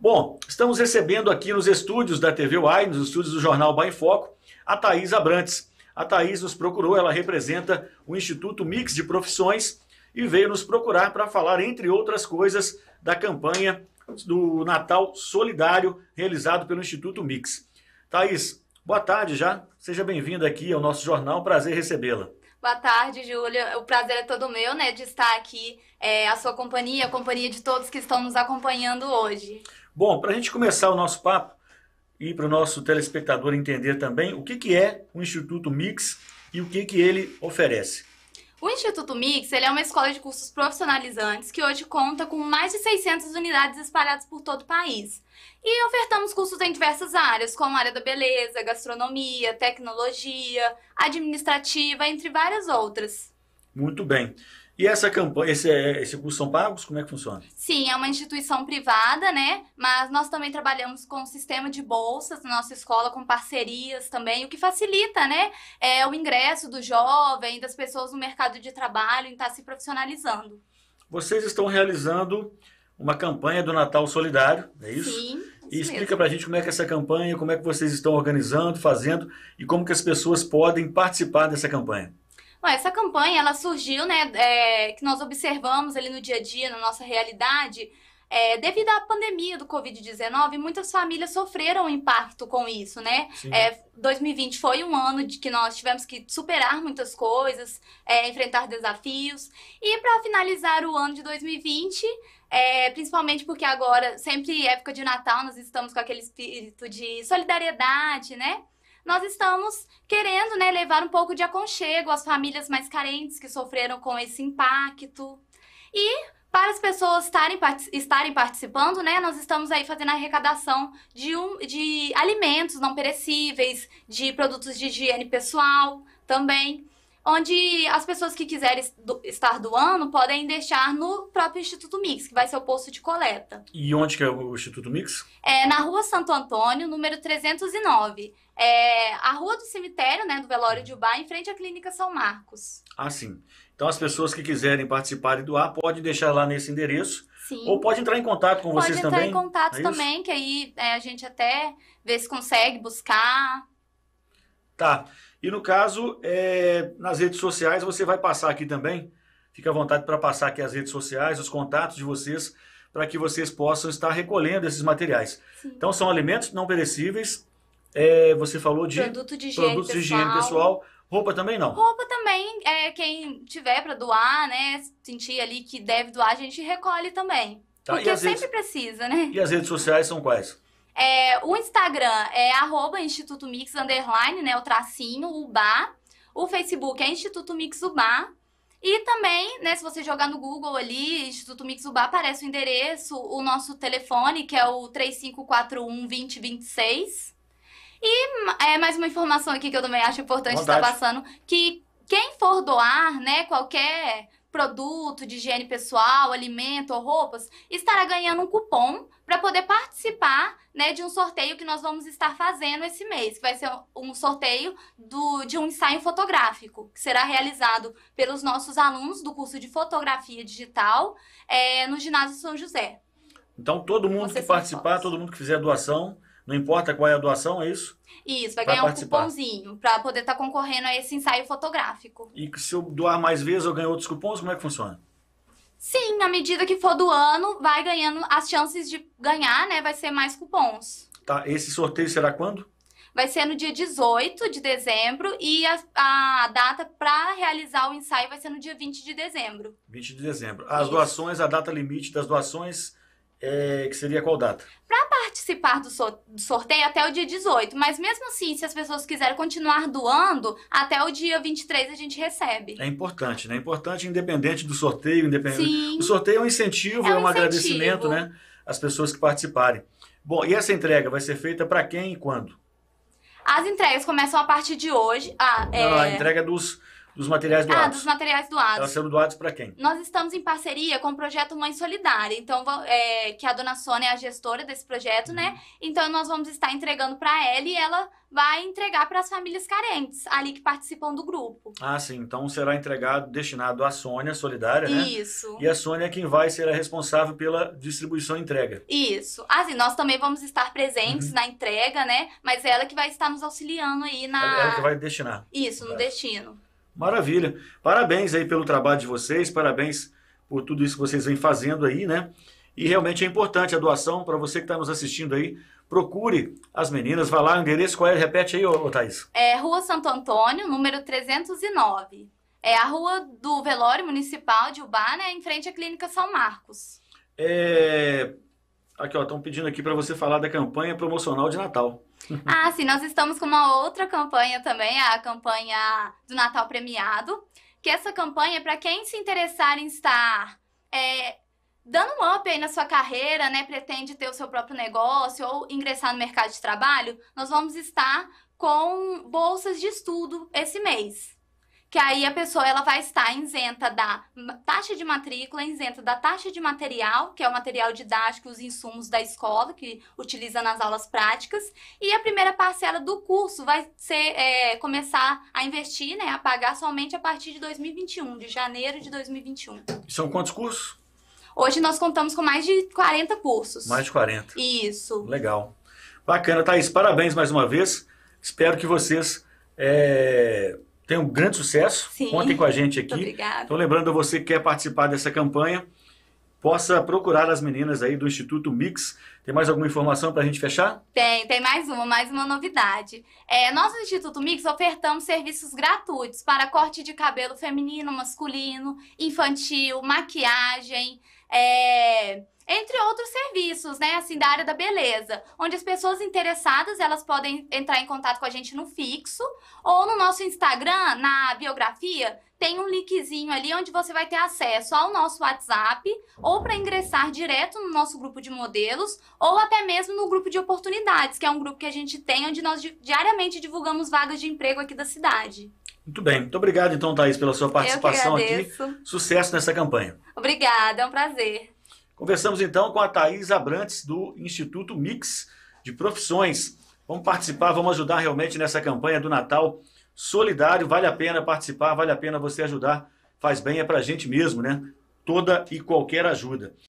Bom, estamos recebendo aqui nos estúdios da TV UAI, nos estúdios do jornal Bahia em Foco, a Thaís Abrantes. A Thaís nos procurou, ela representa o Instituto Mix de Profissões e veio nos procurar para falar, entre outras coisas, da campanha do Natal Solidário realizado pelo Instituto Mix. Thaís, boa tarde já. Seja bem-vinda aqui ao nosso jornal. Prazer recebê-la. Boa tarde, Júlia. O prazer é todo meu, né, de estar aqui, é, a sua companhia, a companhia de todos que estão nos acompanhando hoje. Bom, para a gente começar o nosso papo e para o nosso telespectador entender também o que, que é o Instituto Mix e o que, que ele oferece. O Instituto Mix ele é uma escola de cursos profissionalizantes que hoje conta com mais de 600 unidades espalhadas por todo o país. E ofertamos cursos em diversas áreas, como a área da beleza, gastronomia, tecnologia, administrativa, entre várias outras. Muito bem. E essa campanha, esse, é, esse curso são pagos? Como é que funciona? Sim, é uma instituição privada, né? Mas nós também trabalhamos com o um sistema de bolsas na nossa escola, com parcerias também, o que facilita, né? É, o ingresso do jovem, das pessoas no mercado de trabalho, em estar tá se profissionalizando. Vocês estão realizando uma campanha do Natal Solidário, é isso? Sim. E explica para a gente como é que é essa campanha, como é que vocês estão organizando, fazendo e como que as pessoas podem participar dessa campanha. Bom, essa campanha ela surgiu, né, é, que nós observamos ali no dia a dia, na nossa realidade, é, devido à pandemia do Covid-19, muitas famílias sofreram um impacto com isso, né? É, 2020 foi um ano de que nós tivemos que superar muitas coisas, é, enfrentar desafios. E para finalizar o ano de 2020, é, principalmente porque agora, sempre é época de Natal, nós estamos com aquele espírito de solidariedade, né? nós estamos querendo né, levar um pouco de aconchego às famílias mais carentes que sofreram com esse impacto. E para as pessoas estarem, estarem participando, né, nós estamos aí fazendo a arrecadação de, um, de alimentos não perecíveis, de produtos de higiene pessoal também onde as pessoas que quiserem estar doando podem deixar no próprio Instituto Mix, que vai ser o posto de coleta. E onde que é o Instituto Mix? É na Rua Santo Antônio, número 309. É a rua do cemitério, né, do Velório de Ubá, em frente à Clínica São Marcos. Ah, sim. Então as pessoas que quiserem participar e doar podem deixar lá nesse endereço. Sim. Ou pode entrar em contato com vocês também. Pode entrar em contato é também, que aí é, a gente até vê se consegue buscar. Tá. E no caso, é, nas redes sociais, você vai passar aqui também. Fica à vontade para passar aqui as redes sociais, os contatos de vocês, para que vocês possam estar recolhendo esses materiais. Sim. Então, são alimentos não perecíveis. É, você falou de produto de higiene, produtos pessoal. de higiene pessoal. Roupa também não? Roupa também, é, quem tiver para doar, né? Sentir ali que deve doar, a gente recolhe também. Tá, porque sempre precisa, né? E as redes sociais são quais? É, o Instagram é arroba Instituto Mix, underline, né? O tracinho, o bar. O Facebook é Instituto Mix Ubar. E também, né, se você jogar no Google ali, Instituto Mix Ubar, aparece o endereço, o nosso telefone, que é o 3541 2026. E é, mais uma informação aqui que eu também acho importante estar passando, que quem for doar, né, qualquer produto de higiene pessoal, alimento ou roupas, estará ganhando um cupom para poder participar né, de um sorteio que nós vamos estar fazendo esse mês, que vai ser um sorteio do, de um ensaio fotográfico, que será realizado pelos nossos alunos do curso de Fotografia Digital é, no Ginásio São José. Então, todo mundo que participar, fotos. todo mundo que fizer doação, não importa qual é a doação, é isso? Isso, vai pra ganhar participar. um cupomzinho para poder estar tá concorrendo a esse ensaio fotográfico. E se eu doar mais vezes, eu ganho outros cupons, como é que funciona? Sim, à medida que for do ano, vai ganhando as chances de ganhar, né? Vai ser mais cupons. Tá, esse sorteio será quando? Vai ser no dia 18 de dezembro e a, a data para realizar o ensaio vai ser no dia 20 de dezembro. 20 de dezembro. As Isso. doações, a data limite das doações é, que seria qual data? Para participar do, so do, sorteio até o dia 18, mas mesmo assim, se as pessoas quiserem continuar doando, até o dia 23 a gente recebe. É importante, né? É importante, independente do sorteio, independente. Sim. O sorteio é um incentivo, é um, é um agradecimento, né? as pessoas que participarem. Bom, e essa entrega vai ser feita para quem e quando? As entregas começam a partir de hoje. Ah, a, é... Não, a entrega dos dos materiais doados. Ah, dos materiais doados. Elas serão doadas para quem? Nós estamos em parceria com o projeto Mãe Solidária, então é, que a dona Sônia é a gestora desse projeto, né? uhum. né? Então nós vamos estar entregando para ela e ela vai entregar para as famílias carentes ali que participam do grupo. Ah, sim. Então será entregado, destinado à Sônia Solidária, né? Isso. E a Sônia é quem vai ser a responsável pela distribuição e entrega. Isso. Ah, sim. nós também vamos estar presentes uhum. na entrega, né? Mas é ela que vai estar nos auxiliando aí na. Ela é que vai destinar. Isso, no destino. Maravilha. Parabéns aí pelo trabalho de vocês, parabéns por tudo isso que vocês vêm fazendo aí, né? E realmente é importante a doação para você que está nos assistindo aí. Procure as meninas, vá lá, o endereço qual é? Repete aí, ô, ô Thaís. É Rua Santo Antônio, número 309. É a rua do velório municipal de Ubá, né? Em frente à Clínica São Marcos. É... Aqui, ó, estão pedindo aqui para você falar da campanha promocional de Natal. ah, sim, nós estamos com uma outra campanha também, a campanha do Natal Premiado, que essa campanha é para quem se interessar em estar é, dando um up aí na sua carreira, né? Pretende ter o seu próprio negócio ou ingressar no mercado de trabalho, nós vamos estar com bolsas de estudo esse mês que aí a pessoa ela vai estar isenta da taxa de matrícula, isenta da taxa de material, que é o material didático, os insumos da escola que utiliza nas aulas práticas, e a primeira parcela do curso vai ser é, começar a investir, né, a pagar somente a partir de 2021, de janeiro de 2021. São quantos cursos? Hoje nós contamos com mais de 40 cursos. Mais de 40. Isso. Legal. Bacana, Thaís. Parabéns mais uma vez. Espero que vocês é tem um grande sucesso. Sim. Contem com a gente aqui. Obrigada. Então, lembrando você que quer participar dessa campanha, possa procurar as meninas aí do Instituto Mix. Tem mais alguma informação para a gente fechar? Tem, tem mais uma, mais uma novidade. É, nós do Instituto Mix ofertamos serviços gratuitos para corte de cabelo feminino, masculino, infantil, maquiagem. É, entre outros serviços, né, assim, da área da beleza, onde as pessoas interessadas, elas podem entrar em contato com a gente no fixo ou no nosso Instagram, na biografia, tem um linkzinho ali onde você vai ter acesso ao nosso WhatsApp ou para ingressar direto no nosso grupo de modelos ou até mesmo no grupo de oportunidades, que é um grupo que a gente tem onde nós diariamente divulgamos vagas de emprego aqui da cidade. Muito bem. Muito obrigado, então, Thaís, pela sua participação aqui. Sucesso nessa campanha. Obrigada, é um prazer. Conversamos, então, com a Thaís Abrantes, do Instituto Mix de Profissões. Vamos participar, vamos ajudar realmente nessa campanha do Natal solidário. Vale a pena participar, vale a pena você ajudar. Faz bem, é para a gente mesmo, né? Toda e qualquer ajuda.